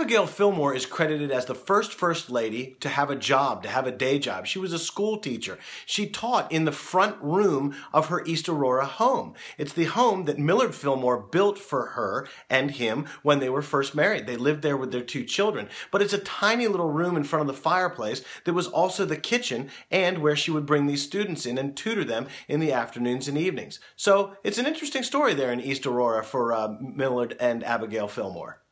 Abigail Fillmore is credited as the first First Lady to have a job, to have a day job. She was a school teacher. She taught in the front room of her East Aurora home. It's the home that Millard Fillmore built for her and him when they were first married. They lived there with their two children. But it's a tiny little room in front of the fireplace that was also the kitchen and where she would bring these students in and tutor them in the afternoons and evenings. So it's an interesting story there in East Aurora for uh, Millard and Abigail Fillmore.